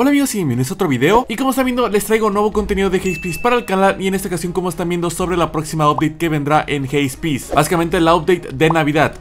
Hola amigos y bienvenidos a otro video Y como están viendo les traigo nuevo contenido de Haze para el canal Y en esta ocasión como están viendo sobre la próxima update que vendrá en Haze Básicamente la update de navidad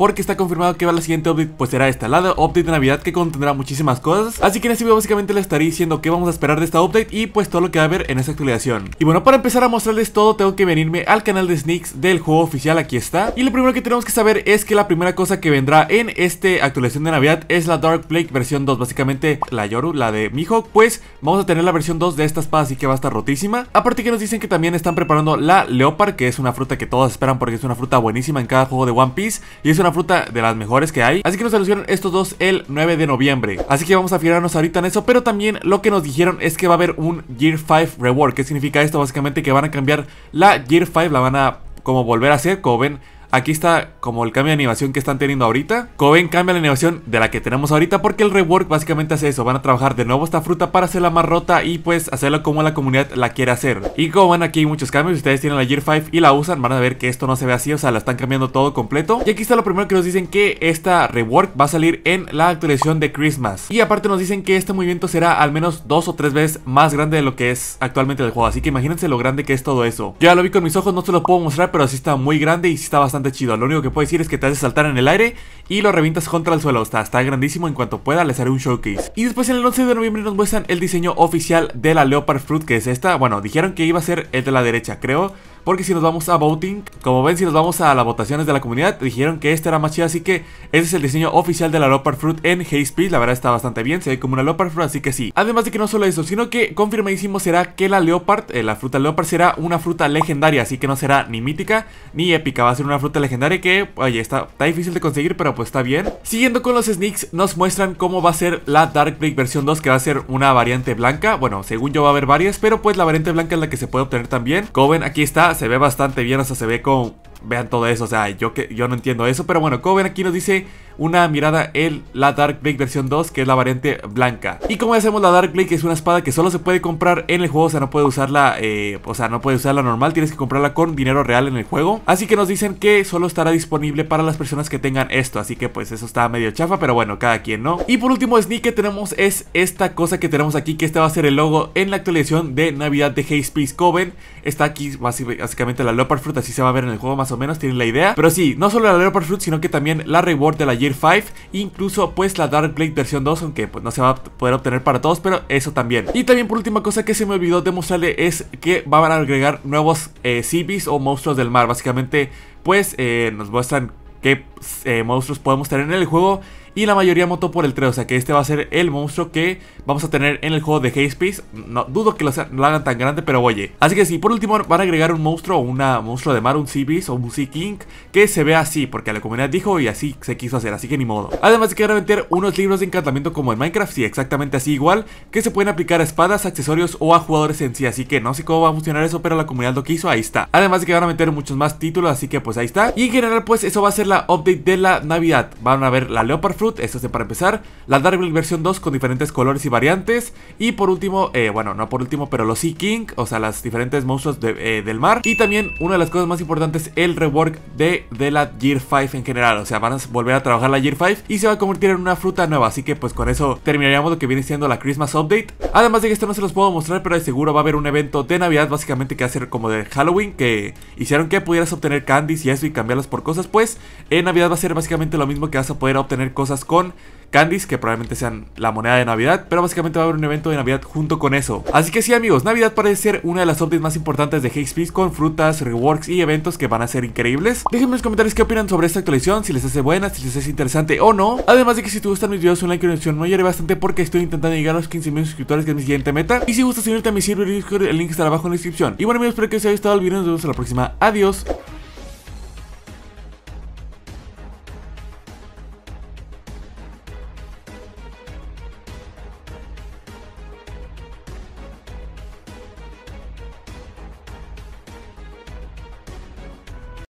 porque está confirmado que va la siguiente update pues será esta, la update de navidad que contendrá muchísimas cosas Así que en este video básicamente les estaré diciendo que vamos a esperar de esta update y pues todo lo que va a haber en esta actualización Y bueno, para empezar a mostrarles todo tengo que venirme al canal de sneaks del juego oficial, aquí está Y lo primero que tenemos que saber es que la primera cosa que vendrá en esta actualización de navidad es la Dark Plague versión 2 Básicamente la Yoru, la de Mihawk, pues vamos a tener la versión 2 de esta espada así que va a estar rotísima Aparte que nos dicen que también están preparando la Leopard que es una fruta que todos esperan porque es una fruta buenísima en cada juego de One Piece Y es una fruta de las mejores que hay Así que nos anunciaron estos dos el 9 de noviembre Así que vamos a fijarnos ahorita en eso Pero también lo que nos dijeron es que va a haber un Gear 5 Reward ¿Qué significa esto? Básicamente que van a cambiar la Gear 5 La van a como volver a hacer Como ven Aquí está como el cambio de animación que están teniendo ahorita. Coben cambia la animación de la que tenemos ahorita porque el rework básicamente hace eso. Van a trabajar de nuevo esta fruta para hacerla más rota y pues hacerla como la comunidad la quiere hacer. Y como ven aquí hay muchos cambios. Si ustedes tienen la Gear 5 y la usan van a ver que esto no se ve así. O sea, la están cambiando todo completo. Y aquí está lo primero que nos dicen que esta rework va a salir en la actualización de Christmas. Y aparte nos dicen que este movimiento será al menos dos o tres veces más grande de lo que es actualmente el juego. Así que imagínense lo grande que es todo eso. ya lo vi con mis ojos, no se lo puedo mostrar pero sí está muy grande y sí está bastante de chido. Lo único que puedo decir es que te hace saltar en el aire y lo revientas contra el suelo. Está, está grandísimo. En cuanto pueda, les haré un showcase. Y después en el 11 de noviembre nos muestran el diseño oficial de la Leopard Fruit, que es esta. Bueno, dijeron que iba a ser el de la derecha, creo. Porque si nos vamos a voting, como ven si nos vamos a las votaciones de la comunidad, dijeron que esta era más chido así que ese es el diseño oficial de la Leopard Fruit en Haze La verdad está bastante bien, se ve como una Leopard Fruit, así que sí. Además de que no solo eso, sino que confirmadísimo será que la Leopard, eh, la fruta Leopard será una fruta legendaria, así que no será ni mítica ni épica, va a ser una fruta legendaria que, oye, está, difícil de conseguir, pero pues está bien. Siguiendo con los sneaks, nos muestran cómo va a ser la Dark Break versión 2, que va a ser una variante blanca. Bueno, según yo va a haber varias, pero pues la variante blanca es la que se puede obtener también. Coven, aquí está se ve bastante bien, o sea, se ve con... Vean todo eso, o sea, yo, que, yo no entiendo eso, pero bueno, como ven aquí nos dice una mirada en la Dark Blade versión 2, que es la variante blanca. Y como decimos, la Dark Blade es una espada que solo se puede comprar en el juego, o sea, no puede usarla, eh, o sea, no puede usarla normal, tienes que comprarla con dinero real en el juego. Así que nos dicen que solo estará disponible para las personas que tengan esto, así que pues eso está medio chafa, pero bueno, cada quien, ¿no? Y por último, sneak que tenemos es esta cosa que tenemos aquí, que este va a ser el logo en la actualización de Navidad de Haze Peace Coven. Está aquí básicamente la Leopard Fruit, así se va a ver en el juego más o menos, tienen la idea. Pero sí, no solo la Leopard Fruit, sino que también la reward de la Year Five, Incluso pues la Dark Blade versión 2 Aunque pues no se va a poder obtener para todos Pero eso también Y también por última cosa que se me olvidó de mostrarle Es que van a agregar nuevos eh, o monstruos del mar Básicamente pues eh, nos muestran que eh, monstruos podemos tener en el juego y la mayoría moto por el 3, o sea que este va a ser el monstruo que vamos a tener en el juego de Haze No dudo que lo, hagan tan grande, pero oye. Así que sí, por último van a agregar un monstruo o una monstruo de mar, un CBS. o un Sea King que se vea así, porque la comunidad dijo y así se quiso hacer, así que ni modo. Además de que van a meter unos libros de encantamiento como en Minecraft, sí, exactamente así igual, que se pueden aplicar a espadas, accesorios o a jugadores en sí, así que no sé cómo va a funcionar eso, pero la comunidad lo quiso, ahí está. Además de que van a meter muchos más títulos, así que pues ahí está. Y en general pues eso va a ser la update de la Navidad. Van a ver la Leopard esto es para empezar. La Darkblade versión 2 con diferentes colores y variantes. Y por último, eh, bueno, no por último, pero los Sea King, o sea, las diferentes monstruos eh, del mar. Y también, una de las cosas más importantes, el rework de, de la Gear 5 en general. O sea, van a volver a trabajar la Gear 5 y se va a convertir en una fruta nueva. Así que pues con eso terminaríamos lo que viene siendo la Christmas Update. Además de que esto no se los puedo mostrar, pero de seguro va a haber un evento de Navidad básicamente que va a ser como de Halloween, que hicieron que pudieras obtener candies y eso y cambiarlas por cosas, pues en Navidad va a ser básicamente lo mismo que vas a poder obtener cosas con candies, que probablemente sean la moneda de Navidad, pero básicamente va a haber un evento de Navidad junto con eso. Así que sí amigos, Navidad parece ser una de las updates más importantes de Hexpeace con frutas, reworks y eventos que van a ser increíbles. Déjenme en los comentarios qué opinan sobre esta actualización, si les hace buena, si les hace interesante o no. Además de que si te gustan mis videos, un like y una opción me ayudaré bastante porque estoy intentando llegar a los 15.000 suscriptores que es mi siguiente meta. Y si gustas unirte a mi server el link está abajo en la descripción. Y bueno amigos, espero que os haya gustado el video, nos vemos en la próxima, adiós.